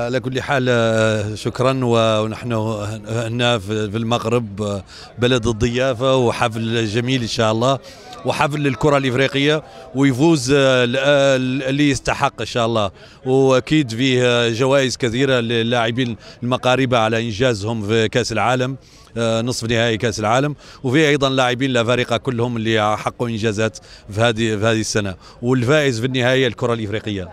على كل حال آه، شكرا ونحن هنا في المغرب آه، بلد الضيافه وحفل جميل ان شاء الله وحفل للكره الافريقيه ويفوز آه، اللي يستحق ان شاء الله واكيد فيه جوائز كثيره للاعبين المقاربه على انجازهم في كاس العالم نصف نهائي كاس العالم وفيه ايضا لاعبين الافارقه كلهم اللي حققوا انجازات في هذه في هذه السنه والفائز في النهايه الكره الافريقيه